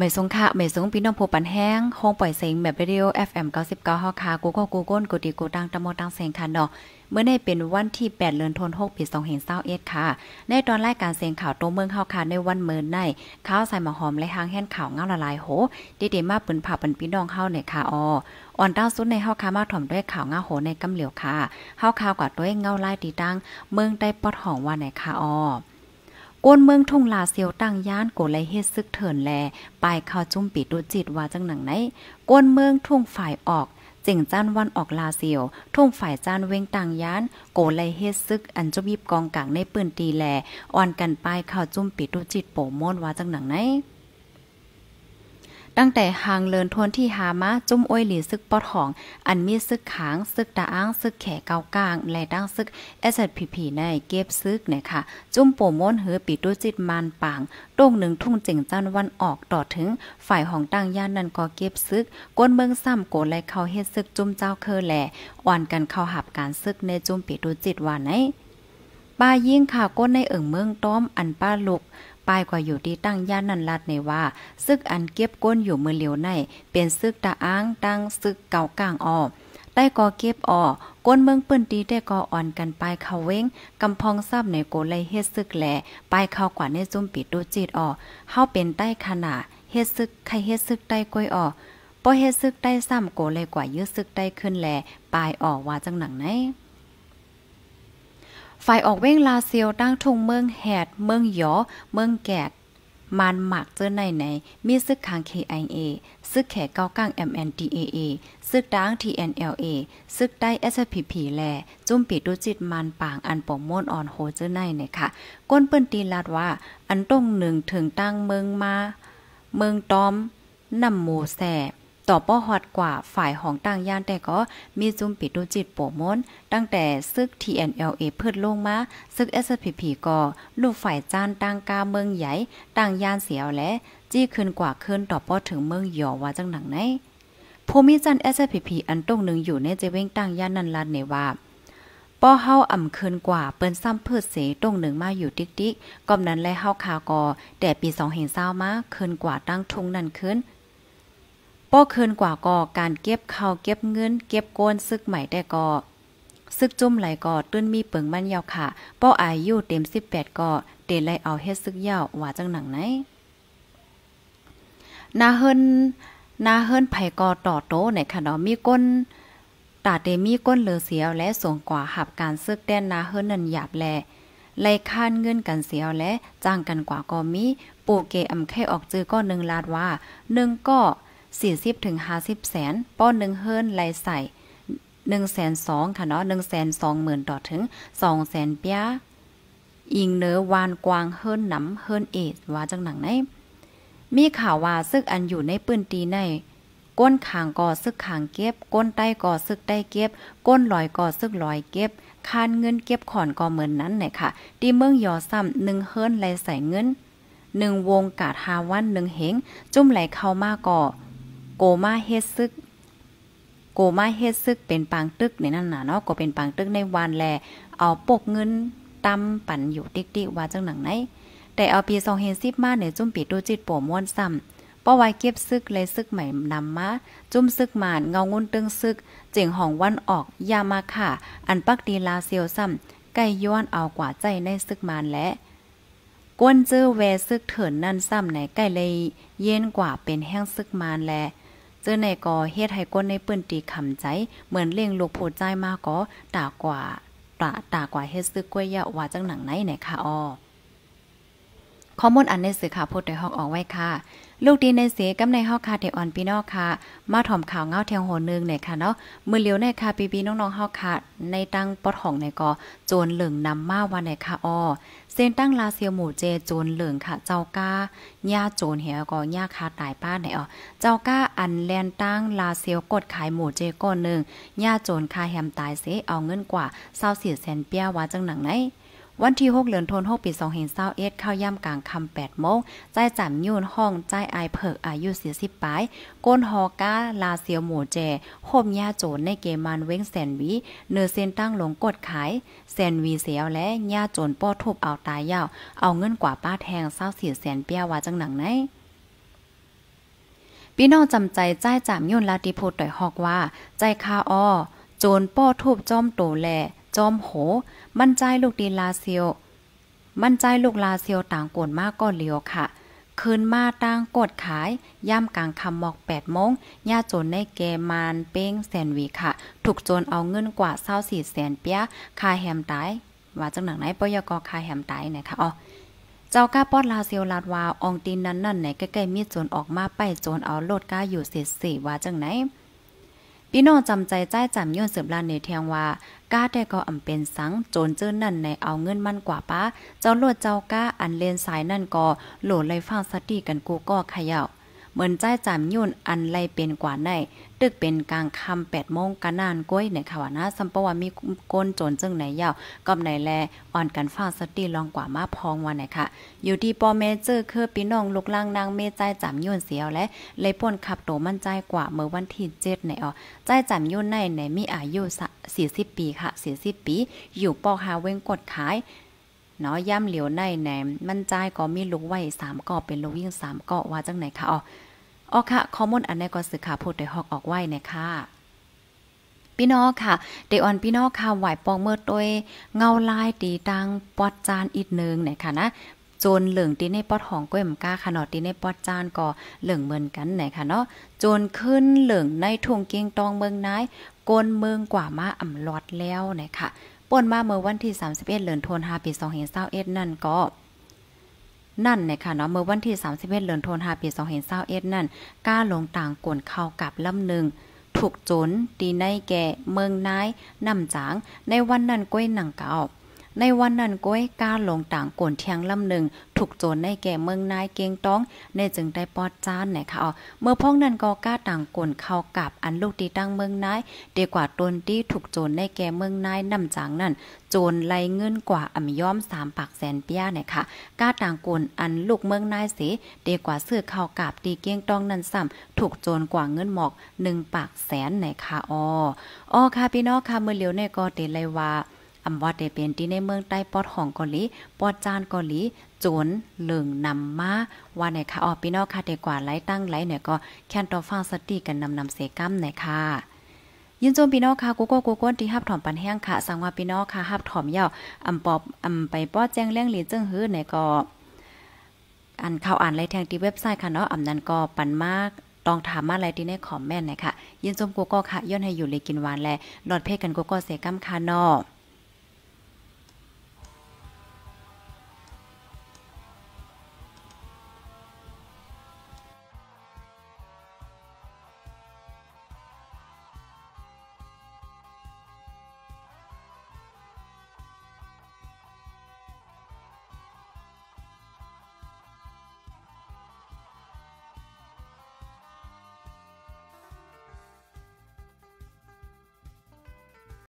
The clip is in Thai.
ไม่สงค่ะ ไม่สงพี่น้องผู้ปันแห้งคงปล่อยเสียงแบบเรดิโอ FM 99ฮอคากูก็กูก้นกูดีกูตังตะโมตังเสียงค่ะเนาะ เมื่อในเป็นวันที่ 8เดือนธันวาคมปี2521ค่ะ ในตอนรายการเสียงข่าวโตเมืองเฮาค่ะในวันเมินใน ข้าวใส่หมอหอม และหางแห่นข่าวเงาละลายโห ดีเดมาปืนผ่าปันพี่น้องเฮาในค่ะออ่อนต้าสุดในเฮาคามาถ่อมด้วยข่าวเงาโหในกำเหลียวค่ะเฮาขาวกว่าด้วยเงาลายตีดังเมืองได้ปอดห้องว่าในค่ะออก้นเมืองทุ่งลาเซียวตั้งย่านโกไลเฮ็ดซึกเถินแลปลายเข้าจุ้มปิดดูจิตว่าจังหนังไหนก้นเมืองทุ่งฝ่ายออกจิงจ้านวันออกลาเซียว ทุ่งฝ่ายจ้านเวงต่างย้าน โกไลเฮ็ดซึกอันจบีบกองกลางในปืนตีแลอ่อนกันป้ายข่าวจุ้มปิดดูจิตโปโมนว่าจังหนังไหนตั้งแต่หางเลินทวนที่หามาจุ้มอ้อยหลีซึกปอดหอง อันมีซึกขางซึกตาอ้างซึกแขเกากลาง และตั้งซึกแอสเซทพีพีในเก็บซึกนะคะจุ้มโปงมนเหือปีตุจิตมานปางต้งหนึ่งทุ่งเจิงจันวันออก ต่อถึง ฝ่ายของตั้ง ย่านนั้นก็เก็บซึกก้นเมืองซ้ำโกไลเขาเฮ็ดซึกจุ้มเจ้าเคอแหล่อ่อนกันเข้าหับการซึกในจุ้มปีตุจิตว่าไหนป้ายิ่งข่าวก้นในเอิ่งเมืองต้อมอันป้าลุกป้ายกว่าอยู่ที่ตั้งย่านนันลัดในว่าซึกอันเก็บก้นอยู่มือเหลียวใน เป็นซึกตาอ้างตั้งซึกเก่ากลางออได้กอเก็บออก้นเมืองปืนตีได้กออ่อนกันไปเขาเว้งกำพองซับในโกเลยเฮ็ดซึกแหลไปเข้ากว่าในจุ่มปิดดูจิตออเข้าเป็นใต้ขนาเฮ็ดซึกใครเฮ็ดซึกใต้ก้อยออบ่เฮ็ดซึกใต้ซ้ำโกเลยกว่ายื้อซึกใต้ขึ้นแหลปลายออกว่าจังหนังไหนฝ่ายออกเว้งลาเซียวตั้งทงเมืองแหด เมืองหยอ เมืองแกดมันหมักเจอในไหน มีซึกคาง KIA ซึกแขกเก้าก้าง MNDAA ซึกดัง TNLA ซึกได้ SPP แล จุ่มปีดูจิตมันป่างอันปมมโมนอ่อนโฮเจอในเนี่ค่ะ ก้นเปิ้นตีลาดว่า อันตรงหนึ่งถึงตั้งเมืองมา เมืองตอมนำโมแสบต่อป้อฮอดกว่าฝ่ายของต่างย่านแต่ก็ มีจุ่มปิดดูจิตโปมนตั้งแต่ซึก TNLA เพิ่นลงมาซึก SPP ก็ ลูกฝ่ายจ้านต่างกาเมืองใหญ่ต่างย่านเสียวและจี้ขึ้นกว่าขึ้นต่อป้อถึงเมืองหยอว่าจังหนังไหนภูมิจันทร์ SPP อันตรงหนึ่งอยู่ในเจเวงต่างย่านนันลันเนว่าป้อเฮาอ่ำาคืนกว่าเปิ้นซ้ำเพิดเสตรงหนึ่งมาอยู่ติ๊กติ๊กก่อนั้นและเฮาคากอแต่ปีสองเห็นเศร้ามาคืนกว่าตั้งทุ่งนั่นขึ้นป้อเคินกว่าก่อการเก็บเข้าเก็บเงิน เก็บก้นซึกใหม่ได้ก่อซึกจุ่มไหลก่อตื้นมีเปิงมันยาวค่ะป้ออายุเต็ม 18ก่อเตไลเอาเฮ็ดซึกยาวว่าจังหนังไหนนาเฮินนาเฮินไผก่อต่อโตในค่ะเนาะมีก้นตาเตมีก้นเหลือเสียวและส่งกว่าหับการซึกแดนนาเฮินนันหยาบแลไล่ค้านเงินกันเสียวและจ้างกันกว่าก็มีปู่เกอำแค่ออกจื้อก็หนึ่งลาดว่าหนึ่งก็40ถึง50แสน ป้อนหนึ่งเฮิรนไายใส่1 2ส0 0ค่ะเนาะ1 2 0 0 0 0ต่อถึง2 0 0 0 0เปียอิงเนื้อวานกวางเฮิรนหนาเฮิรนเอดว่าจังหนังไหน มีข่าวว่า ซึกอันอยู่ในปืนตีใน ก้นขางก่อซึกขางเก็บ ก้นใต้ก่อซึกใต้เก็บ ก้นลอยก่อซึกลอยเก็บคานเงินเก็บขอนก่อเหมือนนั้นไหนค่ะที่เมืองยอซ้ำหนึ่งเฮิรนไหลใส่เงินหนึ่งวงกาดฮาวันหนึ่งเหงจุ่มไหลเข้ามาก่อโกมาเฮซึก โกมาเฮซึกเป็นปางตึกในนั่นน่ะเนาะก็เป็นปางตึกในวันแล เอาปกเงินตำปั่นอยู่ติ๊กติว่าจังหนังไหน แต่เอาปีสองเฮซิบมาเนี่ยจุ่มปีดูจิตโปม้วนซ้ำป้าไว้เก็บซึกเลยซึกใหม่นำมา จุ่มซึกหมานเงางุนตึงซึกจิงห้องวันออกยามาค่ะ อันปักดีลาเซียวซ้ำก่ย้อนเอากว่าใจในซึกมานและกวนเจอแวซึกเถินนั่นซ้ำไหนใกล้เลย เย็นกว่าเป็นแห้งซึกมานแลเจอในก่อเฮ็ดให้ก้นในปื้นตีขำใจ เหมือนเลี้ยงลูกผู้ใจมากก็ตากว่าตาตากว่าเฮ็ดซึกกล้วยยะว่าจังหนังไหนไหนค่ะออข้อมูลอันในสื่อค่ะพูดโดยฮอกออกไว้ค่ะลูกดีในเสกำในเฮาคาเทอ่อนพี่น้องค่ะ มาถ่อมข่าวเงาเทียงโหนึงเนี่ยค่ะเนาะ มือเลียวในค่ะปี่พี่น้องๆเอาคาในตั้งปอดห้องในกอโจนเหลืองนำมาวันในค่ะอ้อเซนตั้งลาเซียหมู่เจโจนเหลืองค่ะ เจ้าก้าญาโจนเหียก็ญาคาตายป้าไหนอ๋อเจ้าก้าอันแลนตั้งลาเซียกดขายหมู่เจก้อนหนึ่งญาโจนคาแฮมตายเสเอาเงินกว่าเศร้าเสียแสนเปียว่าจังหนังไหนวันที่6เหลือนทน6ปี2เห็นเศร้าเอ็ข้าย่ำกลางคำ8โมงใจจำยูนห้องใจไอเพิกอายุ40ปลายก้นฮอก้าลาเซียวหมูแจโฮมยาโจนในเกมันเว้งแสนวี เนื้อเส้นตั้งหลงกดขาย แสนวีเสียวและยาโจนป้อทุบเอาตายยาวเอาเงินกว่าป้าแทงเศร้าเสียแสนเปียว่าจังหนังไหนพี่น้องจำใจใจจามยุ่นลาติโพต่อยฮอกว่า ใจคาอ้อโจนป้อทุบจอมโตแลจมโหมั่นใจลูกดีลาเซียว มั่นใจลูกลาเซียวต่างกนมากก็เลียวค่ะคืนมาตั้งกดขาย ย่ำกลางคำหมอกแปดโมงย่าจนในเกมานเป้งแสนวีค่ะ ถูกโจนเอาเงินกว่าเศร้าสี่แสนเปียคาแฮมตาย ว่าจังหนังไหนปยกคาแฮมตายนะคะอ๋อ เจ้าก้าป้อนลาเซียวลาดวาอองตีนนั้นนั่นไหนใกล้ๆมีดโจนออกมาไปโจนเอาโลดก้าอยู่เสียสีว่าจังไหนพี่น้องจำใจใจจำย้อนเสริมลานในเทียงว่า ก้าแต่ก็อำเป็นสังโจรเจินนั่นในเอาเงินมั่นกว่าป้า เจ้าลวดเจ้าก้าอันเลนสายนั่นก็โหลดเลยฟังสติกันกูก็ขย่าเหมือนใจจำยุ่นอันไลเป็นกว่าในตึกเป็นกลางค่ำแปดโมงกะนานก้อยในข่าวนะสัมปว่ามีก้นโจนจึงไหนยาวกับไหนแลอ่อนกันฟ้าสตีลองกว่ามาพองวันไหนค่ะ อยู่ที่ปอเมเจอร์คือพี่น้องลูกล่างนางเมใจจำยุ่นเสียวและเลยป่นขับ โตมั่นใจกว่า เมื่อ วันที่เจ็ดในอ๋อใจจำยุ่นในในมีอายุสี่สิบปีค่ะสี่ิบปี อยู่ปอหาเวงกดขายเนาะย่ำเหลียวในแหนม มันใจก็มีลูกไว้สามก่อเป็นลูกยิ่งสามก่อว่าจังไหนคะอ๋ออ๋อค่ะขอมอนอันนี้ก็สื่อข่าวพูดโดยฮอกออกไว้นะคะพี่น้องค่ะเดออนพี่น้องค่ะไหวปองเมื่อดวยเงาลายตีดังปอดจานอีกนึงนะค่ะนะ จนเหลืองตีในปอดหองก้อยมก้าขนอดตีในปอดจานก็เหลืองเหมือนกันนะค่ะเนาะจนขึ้นเหลืองในทุ่งเกียงตองเมืองนายกนเมืองกว่ามาอ่ำลอดแล้วนะค่ะป่นมาเมื่อวันที่ 31เดือนธันวาคมปี2521นั่นก็ นั่นเนี่ยค่ะเนาะเมื่อวันที่31เดือนธันวาคมปี2521นั่นก้าลงต่างกวนเข้ากับลำหนึ่งถูกจนตีในแก่เมืองนายนำจางในวันนั้นก้อยหนังเก่าในวันนั้นก้อยก้าลงต่างกวนเทียงลำหนึ่ง ถูกโจรในแก่เมืองนายเกียงต้อง ในจึงได้ปอดจ้านไหนค่ะเอเมื่อพ้องนั้นก็ก้าต่างกวนเข้ากับอันลูกตีตั้งเมืองนายดีกว่าตนที่ถูกโจรในแก่เมืองนายนำจางนั้น โจรไล่เงินกว่าอ่ำย้อมสามปากแสนเปียไหนค่ะก้าต่างกวนอันลูกเมืองนายเสียดีกว่าเสื้อเข้ากับตีเกียงต้องนั้นซ้ำถูกโจรกว่าเงินหมอกหนึ่งปากแสนไหนค่ะอ๋ออ๋อค่ะพี่น้องค่ะเมื่อเหลียวในก็เตไลว่าอำว่าเดเป็นที่ในเมือง ใต้ปอดของเกาหลีปอดจานเกาหลีจนเหลึองนำมาว่าในค่ะออพี่น้องค่ะเตกว่าไหลตั้งไหลเนี่ยก็แค่นต่อฟังสติกันนำนำเสกัมหน่อยค่ะ ยินโจมพี่น้องค่ะกูก็กูก้นที่ฮับถอม ปัน แห้งค่ะสังว่าพี่น้องค่ะฮับถอมยาวอำปอบอำไปป้อแจ้งเร่งหลีเจิงหื้อไหนก็อันเข้าอ่านไลแทงที่เว็บไซต์ค่ะเนาะอำนั้นก็ปันมากต้องถามมาอะไรที่ในคอมเมนต์นะคะยินจมกูก็ค่ะย้อนให้อยู่เลยกินหวานและหลอดเพศกันกูก็เสกัมคาเนาะ